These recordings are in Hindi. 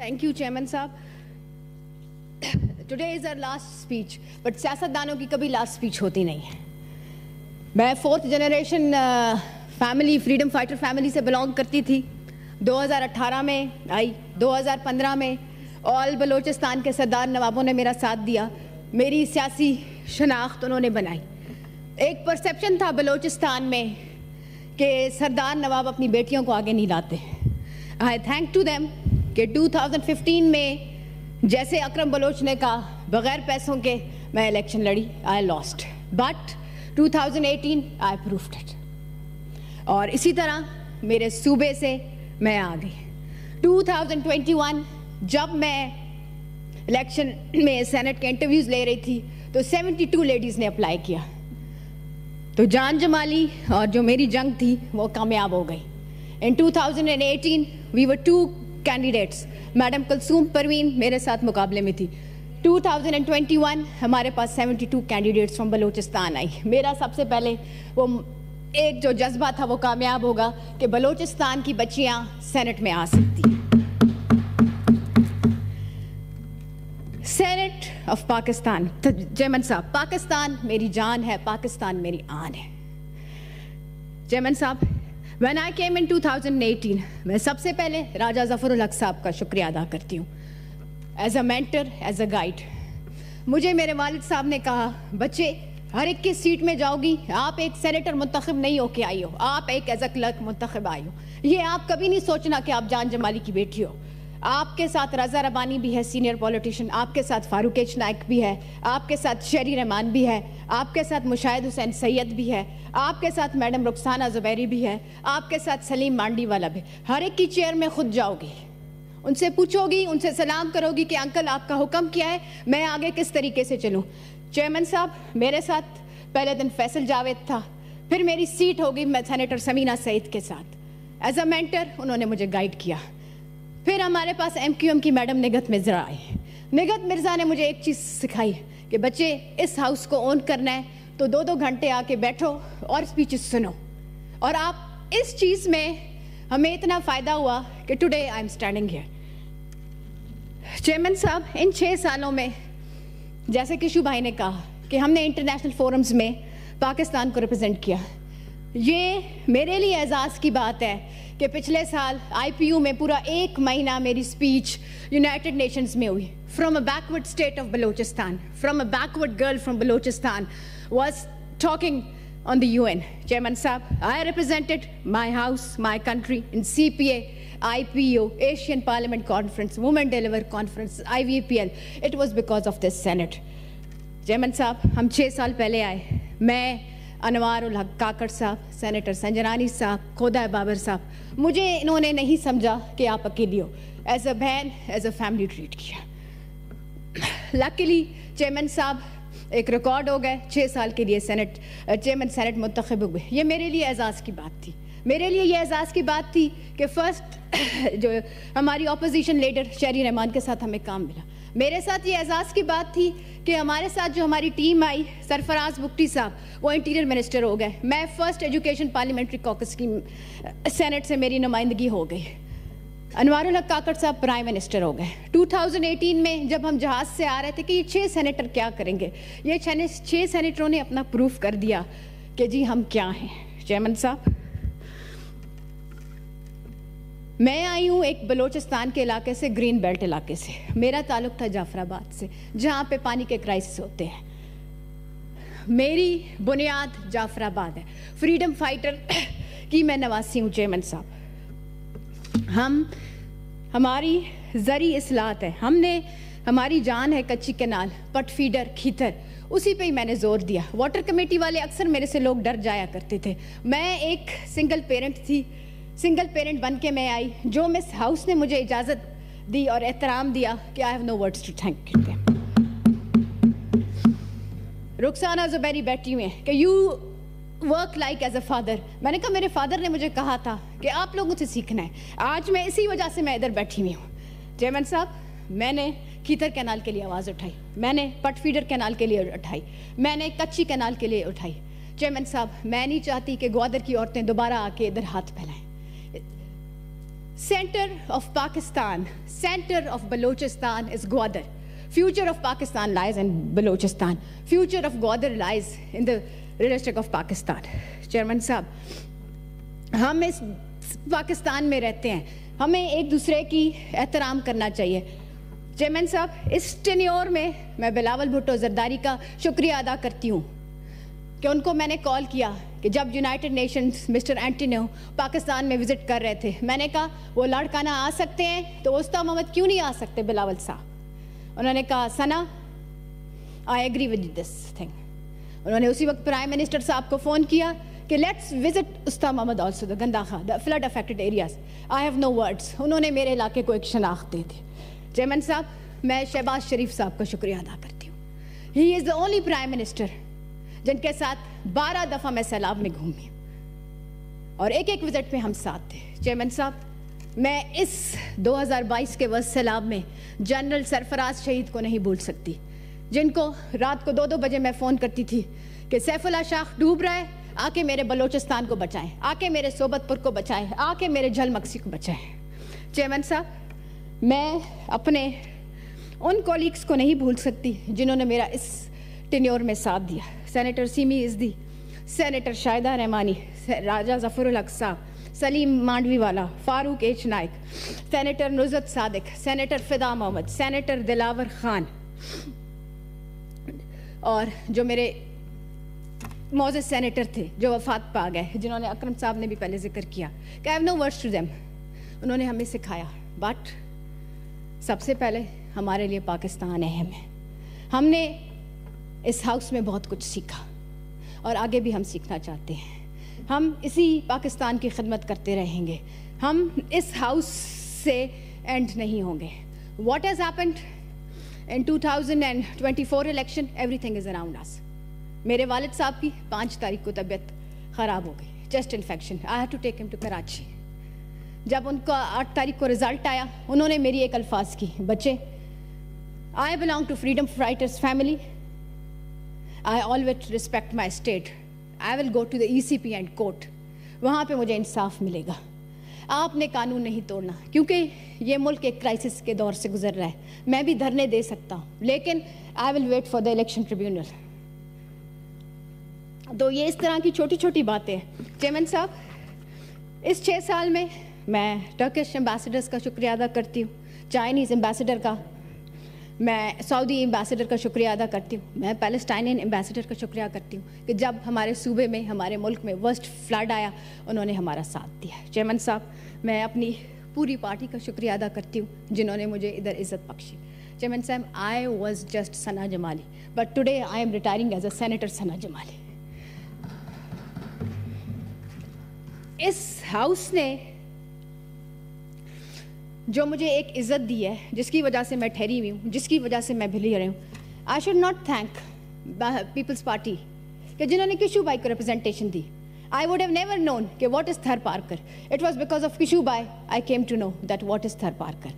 थैंक यू चेयरमैन साहब today is our last speech but सियासतदानों की कभी लास्ट स्पीच होती नहीं है मैं fourth generation family freedom fighter family से बिलोंग करती थी 2018 में आई 2015 में ऑल बलोचिस्तान के सरदार नवाबों ने मेरा साथ दिया मेरी सियासी शनाख्त उन्होंने बनाई एक परसेप्शन था बलोचिस्तान में कि सरदार नवाब अपनी बेटियों को आगे नहीं लाते आई थैंक टू देम कि 2015 में जैसे अकरम बलोच ने कहा बगैर पैसों के मैं इलेक्शन लड़ी I lost but 2018 I proof it और इसी तरह मेरे सूबे से मैं आ गई 2021 जब मैं इलेक्शन में सेनेट के इंटरव्यूज ले रही थी तो 72 लेडीज़ ने अप्लाई किया तो जान जमाली और जो मेरी जंग थी वो कामयाब हो गई in 2018 we were two candidates madam Kulsoom Parveen मेरे साथ मुकाबले में थी 2021 हमारे पास 72 कैंडिडेट्स फ्रॉम बलूचिस्तान आई मेरा सबसे पहले वो एक जो जज्बा था वो कामयाब होगा कि बलूचिस्तान की बच्चियां सेनेट में आ सकती सेनेट ऑफ पाकिस्तान जयमन साहब पाकिस्तान मेरी जान है पाकिस्तान मेरी आन है जयमन साहब When I came in 2018, मैं सबसे पहले राजा जफर हक साहब का शुक्रिया अदा करती हूँ as a mentor as a guide मुझे मेरे वालिद साहब ने कहा बच्चे हर एक की सीट में जाओगी आप एक सेनेटर मंतखब नहीं होके आई हो आप एक एज अ क्लर्क मंतखब आई हो ये आप कभी नहीं सोचना कि आप जान जमाली की बेटी हो आपके साथ रजा रबानी भी है सीनियर पॉलिटिशियन आपके साथ फारूक एच नायक भी है आपके साथ शरी रहमान भी है आपके साथ मुशाहिद हुसैन सैयद भी है आपके साथ मैडम रुखसाना जुबैरी भी है आपके साथ सलीम मांडी वाला भी हर एक की चेयर में खुद जाओगी उनसे पूछोगी उनसे सलाम करोगी कि अंकल आपका हुक्म क्या है मैं आगे किस तरीके से चलूँ चेयरमैन साहब मेरे साथ पहले दिन फैसल जावेद था फिर मेरी सीट होगी मैं सैनिटर समीना सईद के साथ एज अ मैंटर उन्होंने मुझे गाइड किया फिर हमारे पास एम क्यू एम की मैडम निगत मिर्जा आई निगत मिर्ज़ा ने मुझे एक चीज़ सिखाई कि बच्चे इस हाउस को ओन करना है तो दो दो घंटे आके बैठो और स्पीच सुनो और आप इस चीज़ में हमें इतना फ़ायदा हुआ कि today I am standing here chairman साहब इन छः सालों में जैसे किशु भाई ने कहा कि हमने इंटरनेशनल फोरम्स में पाकिस्तान को रिप्रेजेंट किया ये मेरे लिए एजाज़ की बात है कि पिछले साल आईपीयू में पूरा एक महीना मेरी स्पीच यूनाइटेड नेशंस में हुई from a backward state of Balochistan from a backward girl from Balochistan was talking on the UN. Chairman Saab, I represented my house, my country in CPA, IPO, Asian Parliament Conference, Women Deliver Conference, IVPL. It was because of this Senate. Chairman Saab, हम छः साल पहले आए मैं अनवार उल हक काकड़ साहब सेनेटर संजरानी साहब खोदा बाबर साहब मुझे इन्होंने नहीं समझा कि आप अकेली हो एज अ बहन एज अ फैमिली ट्रीट किया लकीली चेयरमैन साहब एक रिकॉर्ड हो गए छः साल के लिए सेनेट चेयरमैन सेनेट मुंतखब हुए ये मेरे लिए एजाज़ की बात थी मेरे लिए ये एजाज़ की बात थी कि फ़र्स्ट जो हमारी अपोजिशन लीडर शहरी रहमान के साथ हमें काम मिला मेरे साथ ये एजाज़ की बात थी कि हमारे साथ जो हमारी टीम आई सरफराज बुक्टी साहब वो इंटीरियर मिनिस्टर हो गए मैं फ़र्स्ट एजुकेशन पार्लियामेंट्री कॉकस की सेनेट से मेरी नुमाइंदगी हो गई अनवर काकड़ साहब प्राइम मिनिस्टर हो गए 2018 में जब हम जहाज़ से आ रहे थे कि ये छः सेनेटर क्या करेंगे ये छः सेनेटरों ने अपना प्रूफ कर दिया कि जी हम क्या हैं चेयरमैन साहब मैं आई हूँ एक बलोचिस्तान के इलाके से ग्रीन बेल्ट इलाके से मेरा ताल्लुक था जाफराबाद से जहाँ पे पानी के क्राइसिस होते हैं मेरी बुनियाद जाफराबाद है फ्रीडम फाइटर की मैं नवासी हूँ चेयरमैन साहब हम हमारी जरी असलात है हमने हमारी जान है कच्ची कनाल पट फीडर खीतर उसी पे ही मैंने जोर दिया वाटर कमेटी वाले अक्सर मेरे से लोग डर जाया करते थे मैं एक सिंगल पेरेंट थी सिंगल पेरेंट बन के मैं आई जो मिस हाउस ने मुझे इजाज़त दी और एहतराम दिया कि I have no words to thank Rukhsana Zubairi बैठी हुई है कि you work like as a father मैंने कहा मेरे फादर ने मुझे कहा था कि आप लोगों से सीखना है आज मैं इसी वजह से मैं इधर बैठी हुई हूँ जयमन साहब मैंने खीतर कैनाल के लिए आवाज़ उठाई मैंने पट फीडर कैनाल के लिए उठाई मैंने कच्ची कैनाल के लिए उठाई चेयरमैन साहब मैं नहीं चाहती कि ग्वादर की औरतें दोबारा आके इधर हाथ फैलाएं Center of Pakistan, center of Balochistan is Gwadar. Future of Pakistan lies in Balochistan. Future of Gwadar lies in the district of pakistan chairman sahab hum is pakistan mein rehte hain hame ek dusre ki एहतराम karna chahiye chairman sahab is tenure mein main bilawal bhutto zardari ka shukriya ada karti hu कि उनको मैंने कॉल किया कि जब United Nations mister Antonio Pakistan में विज़िट कर रहे थे मैंने कहा वो लड़काना आ सकते हैं तो उस्ता मोहम्मद क्यों नहीं आ सकते बिलावल साहब उन्होंने कहा Sana I agree with this thing उन्होंने उसी वक्त प्राइम मिनिस्टर साहब को फ़ोन किया कि let's visit Usta Mohammad also the खा the flood affected areas I have no words उन्होंने मेरे इलाके को एक शनाख्त दी चेयरमैन साहब मैं शहबाज शरीफ साहब का शुक्रिया अदा करती हूँ he is the only prime minister जिनके साथ बारह दफ़ा मैं सैलाब में घूमी और एक एक विज़िट पे हम साथ थे चेयरमैन साहब मैं इस 2022 के वर्ष सैलाब में जनरल सरफराज शहीद को नहीं भूल सकती जिनको रात को दो दो बजे मैं फ़ोन करती थी कि सैफुल्ला शाह डूब रहा है आके मेरे बलोचिस्तान को बचाएं आके मेरे सोबतपुर को बचाएं आके मेरे झलमक्सी को बचाएं चेयरमैन साहब मैं अपने उन कॉलीग्स को नहीं भूल सकती जिन्होंने मेरा इस टिन्योर में साथ दिया सेनेटर सीमी इजदी सेनेटर शाहिदा रहमानी राजा जफरुल हक साहब Saleem Mandviwalla Farooq H Naek senator Nuzhat Sadiq senator Fida Mohammad senator Dilawar Khan और जो मेरे मोजे सेनेटर थे जो वफात पा गए जिन्होंने अक्रम साहब ने भी पहले जिक्र किया कि नो वर्ड्स टू देम उन्होंने हमें सिखाया बट सबसे पहले हमारे लिए पाकिस्तान अहम है हमने इस हाउस में बहुत कुछ सीखा और आगे भी हम सीखना चाहते हैं हम इसी पाकिस्तान की खदमत करते रहेंगे हम इस हाउस से एंड नहीं होंगे what is happened in 2024 election everything is around us मेरे वालिद साहब की पाँच तारीख को तबीयत ख़राब हो गई chest infection I have to take him to Karachi जब उनका आठ तारीख को रिज़ल्ट आया उन्होंने मेरी एक अल्फाज की बच्चे I belong to freedom fighters family I always respect my state I will go to the E C P and court वहाँ पर मुझे इंसाफ मिलेगा आपने कानून नहीं तोड़ना क्योंकि ये मुल्क एक क्राइसिस के दौर से गुजर रहा है मैं भी धरने दे सकता हूँ लेकिन I will wait for the election tribunal तो ये इस तरह की छोटी छोटी बातें हैं चेयरमैन साहब इस छः साल में मैं टर्किश एम्बेसडर्स का शुक्रिया अदा करती हूँ चाइनीज़ एम्बेसडर का मैं सऊदी एम्बेसडर का शुक्रिया अदा करती हूँ मैं पैलेस्टाइनियन एम्बेसडर का शुक्रिया करती हूँ कि जब हमारे सूबे में हमारे मुल्क में वर्स्ट फ्लड आया उन्होंने हमारा साथ दिया चेयरमैन साहब मैं अपनी पूरी पार्टी का शुक्रिया अदा करती हूँ जिन्होंने मुझे इधर इज़्ज़त बख्शी चेयरमैन साहब I was just Sana Jamali but today I am retiring as a senator Sana Jamali इस हाउस ने जो मुझे एक इज़्ज़त दी है जिसकी वजह से मैं ठहरी हुई हूँ जिसकी वजह से मैं भिली रही हूँ I should not thank Peoples Party कि जिन्होंने किशू बाई को रिप्रेजेंटेशन दी I would have never known कि what is Tharparkar it was because of Kishoo Bai I came to know that what is Tharparkar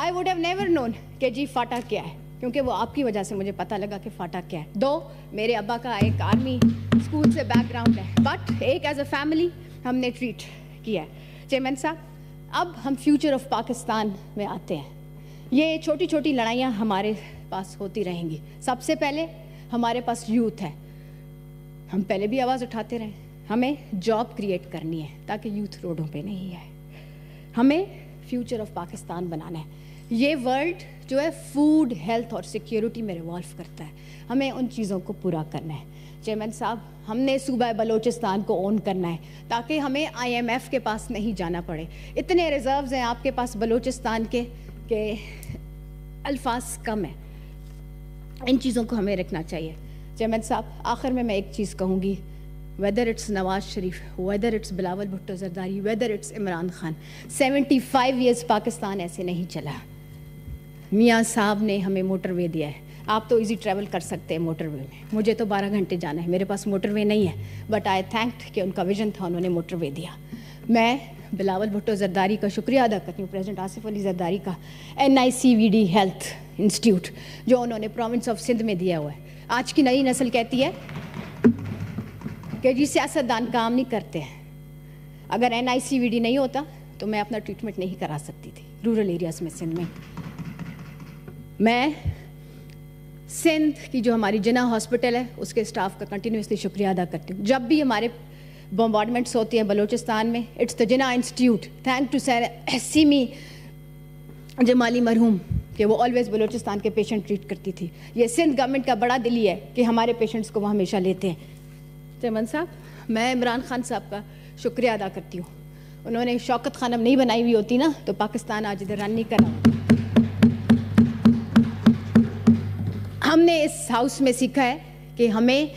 I would have never known कि जी फाटा क्या है क्योंकि वो आपकी वजह से मुझे पता लगा कि फाटा क्या है दो मेरे अब्बा का एक आर्मी स्कूल से बैकग्राउंड है बट एक एज अ फैमिली हमने ट्रीट किया है चेयरमैन साहब अब हम फ्यूचर ऑफ पाकिस्तान में आते हैं ये छोटी छोटी लड़ाइयाँ हमारे पास होती रहेंगी सबसे पहले हमारे पास यूथ है हम पहले भी आवाज़ उठाते रहे हमें जॉब क्रिएट करनी है ताकि यूथ रोडों पे नहीं आए हमें फ्यूचर ऑफ पाकिस्तान बनाना है ये वर्ल्ड जो है फूड हेल्थ और सिक्योरिटी में रिवॉल्व करता है हमें उन चीज़ों को पूरा करना है चेयरमैन साहब हमने सूबह बलोचिस्तान को ओन करना है ताकि हमें आईएमएफ के पास नहीं जाना पड़े इतने रिजर्व्स हैं आपके पास बलोचिस्तान के के अल्फाज कम हैं इन चीज़ों को हमें रखना चाहिए चेयरमैन साहब आखिर में मैं एक चीज़ कहूँगी whether it's Nawaz Sharif whether it's Bilawal Bhutto Zardari whether it's Imran Khan 75 five Pakistan ऐसे नहीं चला मियाँ साहब ने हमें मोटरवे दिया है आप तो इजी ट्रैवल कर सकते हैं मोटरवे में मुझे तो 12 घंटे जाना है मेरे पास मोटरवे नहीं है बट आई थैंक कि उनका विजन था उन्होंने मोटरवे दिया मैं बिलावल भुट्टो जरदारी का शुक्रिया अदा करती हूँ प्रेजिडेंट आसिफ अली जरदारी का N I C V D health institute जो उन्होंने प्रोविंस ऑफ सिंध में दिया हुआ है आज की नई नस्ल कहती है कि जी सियासतदान काम नहीं करते हैं अगर N I C V D नहीं होता तो मैं अपना ट्रीटमेंट नहीं करा सकती थी रूरल एरियाज़ में सिंध में मैं सिंध की जो हमारी जना हॉस्पिटल है उसके स्टाफ का कंटिन्यूसली शुक्रिया अदा करती हूँ जब भी हमारे बॉम्बार्डमेंट्स होते हैं बलोचिस्तान में इट्स द जना institute thank to sir Hasimi Jamali मरहूम कि वो ऑलवेज़ बलोचिस्तान के पेशेंट ट्रीट करती थी ये सिंध गवर्नमेंट का बड़ा दिली है कि हमारे पेशेंट्स को वो हमेशा लेते हैं चमन साहब मैं इमरान खान साहब का शुक्रिया अदा करती हूँ उन्होंने शौकत खानम नहीं बनाई हुई होती ना तो पाकिस्तान आज इधर रन नहीं करा हमने इस हाउस में सीखा है कि हमें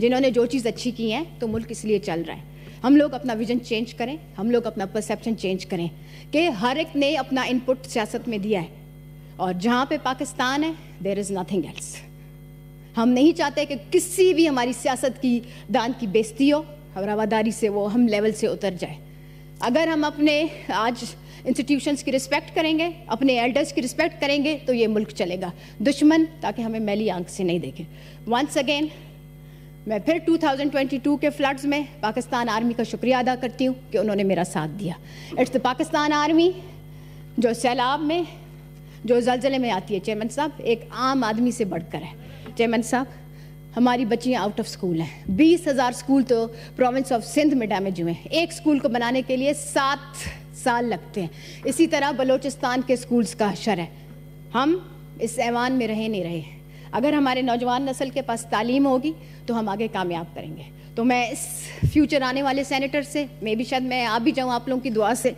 जिन्होंने जो चीज़ अच्छी की है तो मुल्क इसलिए चल रहा है हम लोग अपना विजन चेंज करें हम लोग अपना परसेप्शन चेंज करें कि हर एक ने अपना इनपुट सियासत में दिया है और जहाँ पे पाकिस्तान है देर इज़ नथिंग एल्स हम नहीं चाहते कि किसी भी हमारी सियासत की दान की बेजती हो और रवादारी से वो हम लेवल से उतर जाए अगर हम अपने आज इंस्टीट्यूशंस की रिस्पेक्ट करेंगे अपने एल्डर्स की रिस्पेक्ट करेंगे तो ये मुल्क चलेगा दुश्मन ताकि हमें मैली आंख से नहीं देखें वंस अगेन मैं फिर 2022 के फ्लड्स में पाकिस्तान आर्मी का शुक्रिया अदा करती हूँ कि उन्होंने मेरा साथ दिया इट्स द पाकिस्तान आर्मी जो सैलाब में जो जलजले में आती है चेयरमैन साहब एक आम आदमी से बढ़कर है चेयरमैन साहब हमारी बच्चियाँ आउट ऑफ स्कूल हैं बीस हज़ार स्कूल तो प्रोविंस ऑफ सिंध में डैमेज हुए हैं एक स्कूल को बनाने के लिए सात साल लगते हैं इसी तरह बलोचिस्तान के स्कूल्स का अशर है हम इस ऐवान में रहे नहीं रहे अगर हमारे नौजवान नस्ल के पास तालीम होगी तो हम आगे कामयाब करेंगे तो मैं इस फ्यूचर आने वाले सेनेटर से मे भी शायद मैं आप भी जाऊँ आप लोगों की दुआ से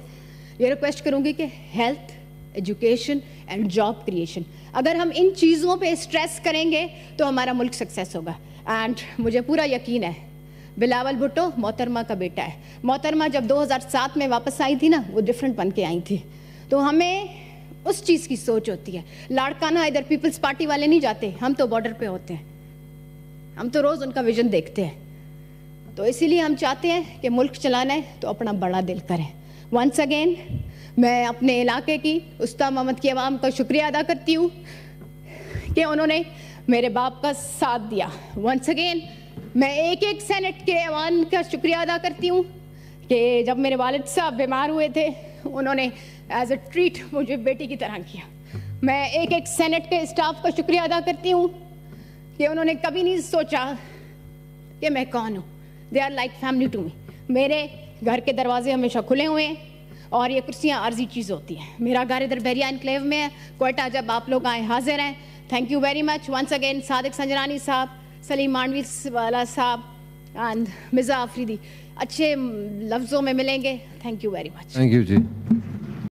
ये रिक्वेस्ट करूँगी कि health education and job creation अगर हम इन चीज़ों पे स्ट्रेस करेंगे तो हमारा मुल्क सक्सेस होगा एंड मुझे पूरा यकीन है बिलावल भुट्टो मोहतरमा का बेटा है मोहतरमा जब 2007 में वापस आई थी ना वो डिफरेंट बन के आई थी तो हमें उस चीज़ की सोच होती है लाड़काना इधर पीपल्स पार्टी वाले नहीं जाते हम तो बॉर्डर पे होते हैं हम तो रोज़ उनका विजन देखते हैं तो इसीलिए हम चाहते हैं कि मुल्क चलाना है तो अपना बड़ा दिल करें वंस अगेन मैं अपने इलाके की उस्ता मोहम्मद की आवाम का शुक्रिया अदा करती हूँ कि उन्होंने मेरे बाप का साथ दिया वंस अगेन मैं एक एक सेनेट के अवान का शुक्रिया अदा करती हूँ कि जब मेरे वालद साहब बीमार हुए थे उन्होंने एज अ ट्रीट मुझे बेटी की तरह किया मैं एक एक सेनेट के स्टाफ का शुक्रिया अदा करती हूँ कि उन्होंने कभी नहीं सोचा कि मैं कौन हूँ they are like family to me मेरे घर के दरवाजे हमेशा खुले हुए हैं और ये कुर्सियाँ आर्जी चीज़ होती हैं मेरा घर इधर बैरिया इनक्लेव में है कोयटा जब आप लोग आए हाजिर हैं thank you very much once again Sadiq Sanjrani साहब सलीम मांडवी वाला साहब एंड मिर्ज़ा आफरीदी अच्छे लफ्ज़ों में मिलेंगे thank you very much thank you ji